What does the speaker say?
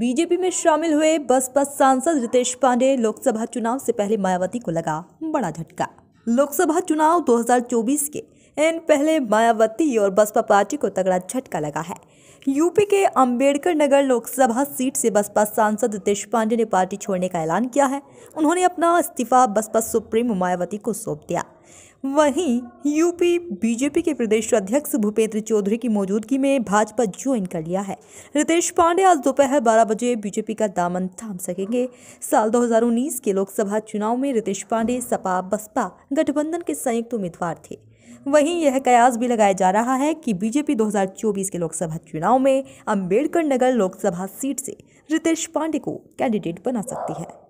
BJP में शामिल हुए बसपा सांसद रितेश पांडे लोकसभा चुनाव से पहले मायावती को लगा बड़ा झटका लोकसभा चुनाव 2024 के इन पहले मायावती और बसपा पार्टी को तगड़ा झटका लगा है यूपी के अंबेडकर नगर लोकसभा सीट से बसपा सांसद रितेश पांडे ने पार्टी छोड़ने का ऐलान किया है उन्होंने अपना इस्तीफा बसपा सुप्रीमो मायावती को सौंप दिया वहीं यूपी बीजेपी के प्रदेश अध्यक्ष भूपेंद्र चौधरी की मौजूदगी में भाजपा ज्वाइन कर लिया है रितेश पांडे आज दोपहर बारह बजे बीजेपी का दामन थाम सकेंगे साल 2019 के लोकसभा चुनाव में रितेश पांडे सपा बसपा गठबंधन के संयुक्त उम्मीदवार थे वहीं यह कयास भी लगाया जा रहा है कि बीजेपी 2024 के लोकसभा चुनाव में अंबेडकर नगर लोकसभा सीट से रितेश पांडे को कैंडिडेट बना सकती है